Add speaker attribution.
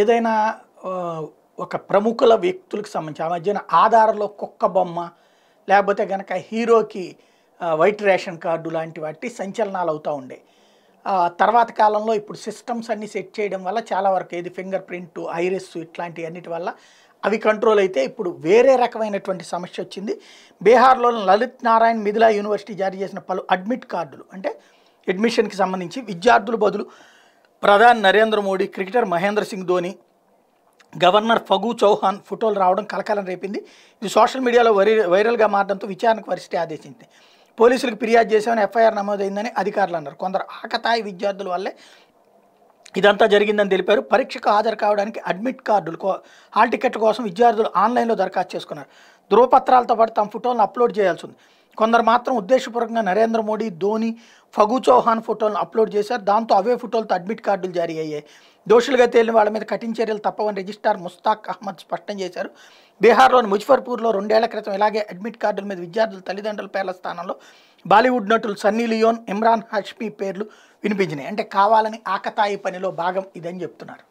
Speaker 1: ఏదైనా ఒక ప్రముఖుల వ్యక్తులకు సంబంధించి ఆ మధ్యన ఆధార్లో కుక్క బొమ్మ లేకపోతే కనుక హీరోకి వైట్ రేషన్ కార్డు లాంటి వాటి సంచలనాలు అవుతూ ఉండే తర్వాత కాలంలో ఇప్పుడు సిస్టమ్స్ అన్ని సెట్ చేయడం వల్ల చాలా వరకు ఏది ఫింగర్ ప్రింట్ ఐరిస్ ఇట్లాంటి అన్నిటి వల్ల అవి కంట్రోల్ అయితే ఇప్పుడు వేరే రకమైనటువంటి సమస్య వచ్చింది బీహార్లోని లలిత్ నారాయణ్ మిథిలా యూనివర్సిటీ జారీ చేసిన పలు అడ్మిట్ కార్డులు అంటే అడ్మిషన్కి సంబంధించి విద్యార్థులు బదులు ప్రధాని నరేంద్ర మోడీ క్రికెటర్ మహేంద్ర సింగ్ ధోని గవర్నర్ ఫగు చౌహాన్ ఫోటోలు రావడం కలకలం రేపింది ఇది సోషల్ మీడియాలో వైర వైరల్గా మారడంతో విచారణకు పరిస్థితి ఆదేశించింది పోలీసులకు ఫిర్యాదు చేశామని ఎఫ్ఐఆర్ నమోదైందని అధికారులు అన్నారు కొందరు ఆకతాయి విద్యార్థుల వల్లే ఇదంతా జరిగిందని తెలిపారు పరీక్షకు హాజరు కావడానికి అడ్మిట్ కార్డులు హాల్ టికెట్ కోసం విద్యార్థులు ఆన్లైన్లో దరఖాస్తు చేసుకున్నారు ధృవపత్రాలతో పాటు తమ ఫోటోలను అప్లోడ్ చేయాల్సి ఉంది కొందరు మాత్రం ఉద్దేశపూర్వకంగా నరేంద్ర మోడీ ధోని ఫగు చౌహాన్ ఫోటోలను అప్లోడ్ చేశారు దాంతో అవే ఫోటోలతో అడ్మిట్ కార్డులు జారీ అయ్యాయి దోషులుగా తేలిన వాళ్ళ మీద కఠిన చర్యలు తప్పవని రిజిస్ట్రార్ ముస్తాక్ అహ్మద్ స్పష్టం చేశారు బీహార్లోని ముజఫర్పూర్లో రెండేళ్ల క్రితం ఇలాగే అడ్మిట్ కార్డుల మీద విద్యార్థుల తల్లిదండ్రుల పేర్ల స్థానంలో బాలీవుడ్ నటులు సన్నీ లియోన్ ఇమ్రాన్ హష్మీ పేర్లు వినిపించినాయి అంటే కావాలని ఆకతాయి పనిలో భాగం ఇదని చెప్తున్నారు